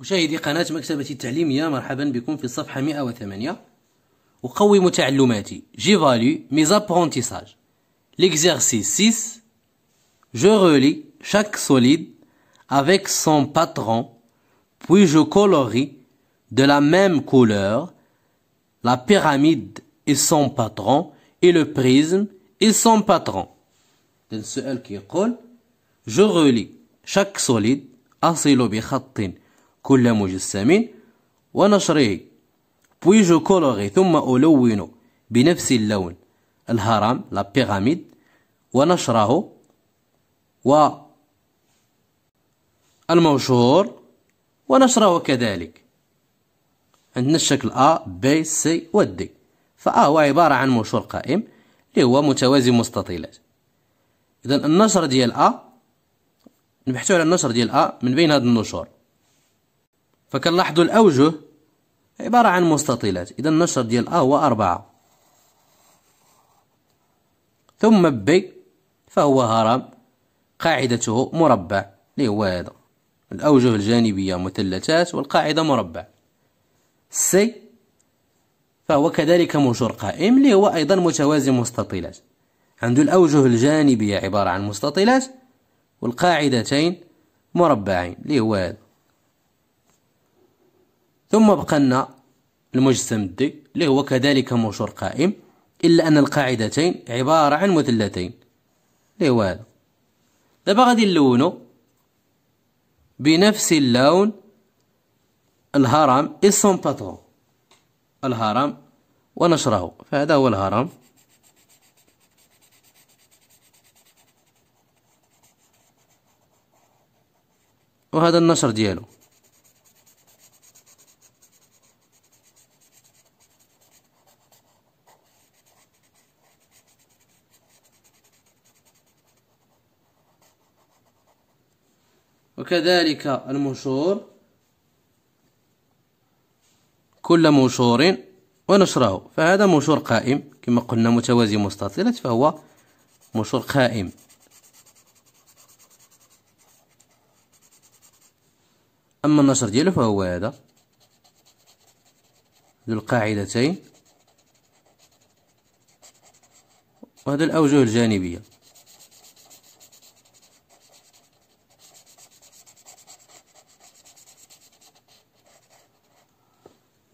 مشاهدي قناة مكتبة التعليمية مرحبا بكم في الصفحة 108 وقوي متعلماتي جيفالي ميز ابرونتيساج L'exercice 6 Je relis chaque solide avec son patron puis je colorie de la même couleur la pyramide et son patron et le prisme et son patron. Je relis chaque solide à بخط كل مجسم ونشره بويجو كولوغي ثم ألون بنفس اللون الهرم لا بيراميد ونشره و المنشور ونشره كذلك عندنا الشكل A B C و D فA هو عبارة عن منشور قائم اللي هو متوازي مستطيلات إذا النشر ديال A نبحثو على النشر ديال A من بين هاد النشور فكنلاحظوا الأوجه عبارة عن مستطيلات إذا النشر ديال أ هو أربعة ثم ب فهو هرم قاعدته مربع اللي هو هذا الأوجه الجانبية مثلثات والقاعدة مربع سي فهو كذلك منشور قائم اللي هو أيضا متوازي مستطيلات عنده الأوجه الجانبية عبارة عن مستطيلات والقاعدتين مربعين اللي هو هذا ثم بقى لنا المجسم الدي اللي هو كذلك مشور قائم إلا أن القاعدتين عبارة عن مثلثين اللي هو هذا دابا غادي نلونو بنفس اللون الهرم اسم باترو الهرم ونشره فهذا هو الهرم وهذا النشر ديالو وكذلك المنشور كل منشور ونشره فهذا منشور قائم كما قلنا متوازي مستطيلة فهو منشور قائم أما النشر ديالو فهو هذا ذو القاعدتين وهذا الأوجه الجانبية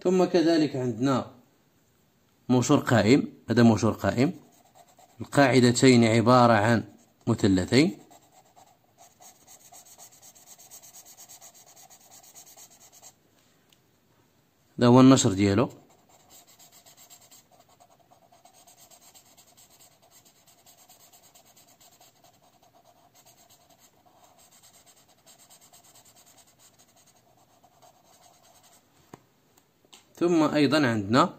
ثم كذلك عندنا مشور قائم هذا مشور قائم القاعدتين عبارة عن مثلثين هذا هو النشر ديالو ثم ايضا عندنا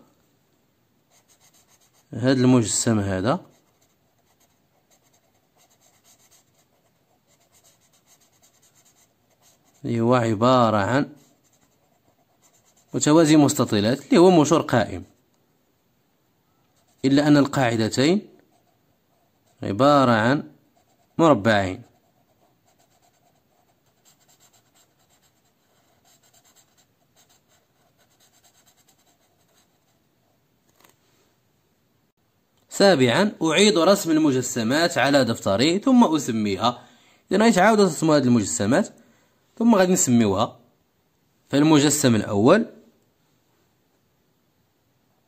هذا المجسم هذا اللي هو عبارة عن متوازي مستطيلات اللي هو مشور قائم إلا أن القاعدتين عبارة عن مربعين سابعا أعيد رسم المجسمات على دفتري ثم أسميها إذا غادي تعاود ترسم هاد المجسمات ثم غادي نسميوها فالمجسم الأول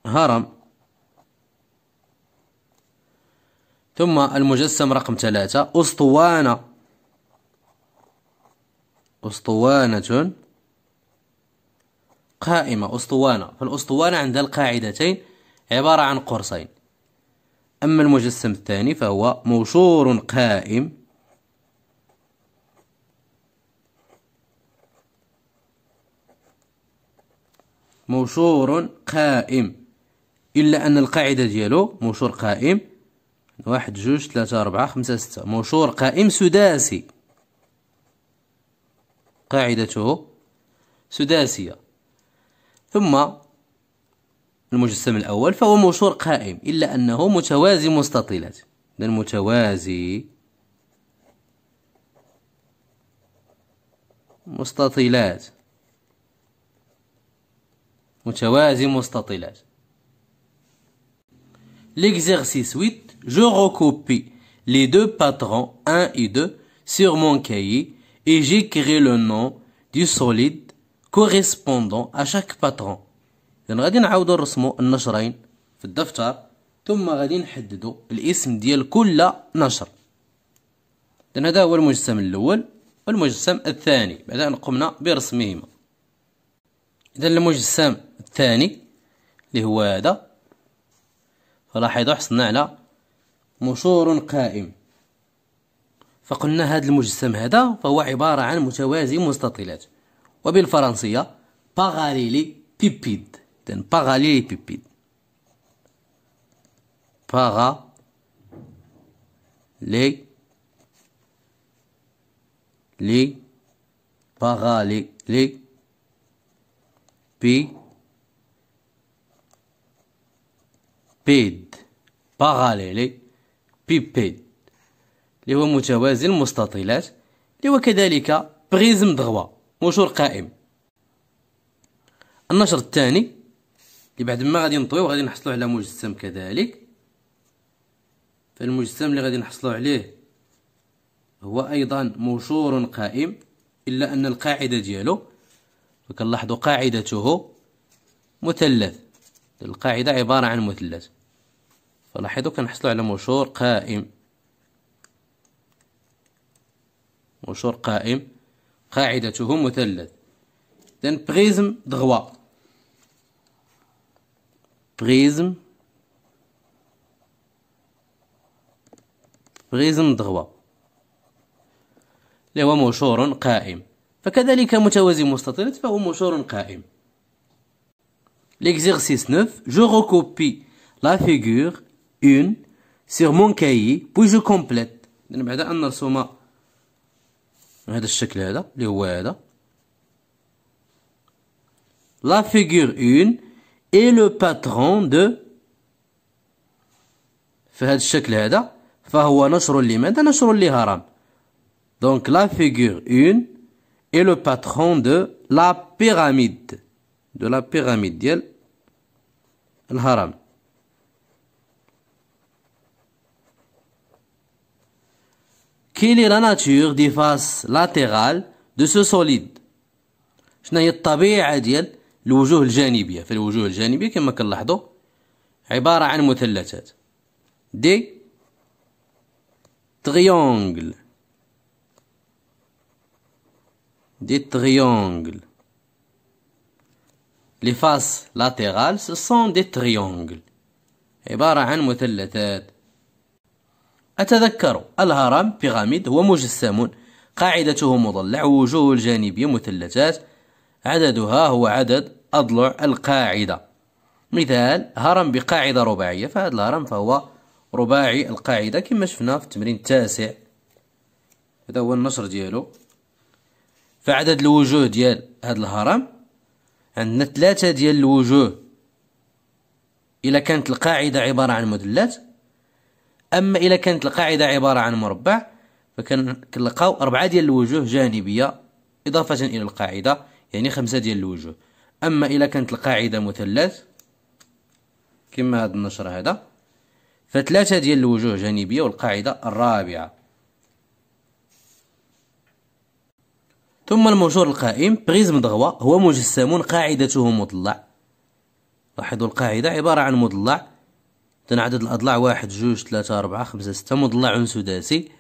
هرم ثم المجسم رقم ثلاثة أسطوانة أسطوانة قائمة أسطوانة فالأسطوانة عندها القاعدتين عبارة عن قرصين أما المجسم الثاني فهو موشور قائم موشور قائم إلا أن القاعدة ديالو موشور قائم واحد جوج ثلاثة أربعة خمسة ستة موشور قائم سداسي قاعدته سداسية ثم المجسم الأول فهو منشور قائم إلا أنه متوازي مستطيلات إذن متوازي مستطيلات متوازي مستطيلات L'exercice 8, je recopie les deux patrons 1 et 2 sur mon cahier et j'écris le nom du solide correspondant à chaque patron. اذا غادي نعاودو نرسمو النشرين في الدفتر ثم غادي نحددو الاسم ديال كل نشر اذا هذا هو المجسم الاول والمجسم الثاني بعد قمنا برسمهما اذا المجسم الثاني اللي هو هذا فلاحظوا حصلنا على مشور قائم فقلنا هذا المجسم هذا فهو عبارة عن متوازي مستطيلات وبالفرنسية باغاليلي بيبيد peptène, parallélépipède. Para les لي para les les p بيد باراليلي بيبيد اللي هو متوازي المستطيلات اللي هو كذلك بريزم دغوا مشور قائم النشر الثاني اللي بعد ما غادي نطويو غادي نحصلو على مجسم كذلك فالمجسم اللي غادي نحصلو عليه هو ايضا مشور قائم الا ان القاعده ديالو فكنلاحظوا قاعدته مثلث القاعده عباره عن مثلث فلاحظوا كنحصلوا على مشور قائم مشور قائم قاعدته مثلث اذا بريزم دغوا بريزم بريزم دغوا اللي هو مشور قائم فكذلك متوازي مستطيل فهو مشور قائم ليكزيرسيس نوف جو ريكوبي لا فيغور اون سيغ مون كايي بو جو كومبليت من بعد ان نرسم هذا الشكل هذا اللي هو هذا لا فيغور 1 Et le patron de Fahad الشكل هذا فهو نشر لماذا نشر لهرم donc la figure 1 est le patron de la pyramide de la pyramide ديال haram. Quelle est la nature des faces latérales de ce solide شنو هي الطبيعة ديال الوجوه الجانبية فالوجوه الجانبية كما كنلاحظوا عبارة عن مثلثات دي تريونغل دي تريونغل لي فاس لاتيرال سون دي تريونغل عبارة عن مثلثات أتذكر الهرم بيراميد هو مجسم قاعدته مضلع ووجوه الجانبية مثلثات عددها هو عدد أضلع القاعدة مثال هرم بقاعدة رباعية فهذا الهرم فهو رباعي القاعدة كما شفنا في التمرين التاسع هذا هو النشر ديالو فعدد الوجوه ديال هذا الهرم عندنا ثلاثة ديال الوجوه إلا كانت القاعدة عبارة عن مدلات أما إلا كانت القاعدة عبارة عن مربع فكنلقاو أربعة ديال الوجوه جانبية إضافة إلى القاعدة يعني خمسة ديال الوجوه أما الى كانت القاعدة مثلث كما هذا النشر هذا فثلاثة ديال الوجوه جانبية والقاعدة الرابعة ثم المنشور القائم بريزم ضغوة هو مجسم قاعدته مضلع لاحظوا القاعدة عبارة عن مضلع تنعدد الأضلاع واحد جوج ثلاثة أربعة خمسة ستة مضلع سداسي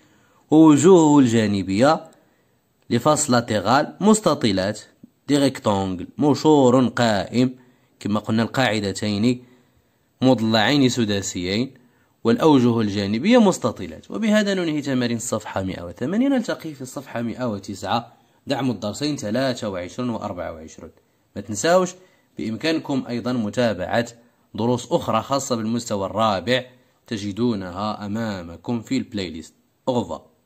ووجوهه الجانبية لفصل تغال مستطيلات دي ريكتونجل مشور قائم كما قلنا القاعدتين مضلعين سداسيين والأوجه الجانبية مستطيلات وبهذا ننهي تمارين الصفحة 180 نلتقي في الصفحة 109 دعم الدرسين 23 و 24 ما تنساوش بإمكانكم أيضا متابعة دروس أخرى خاصة بالمستوى الرابع تجدونها أمامكم في البلاي ليست أغفر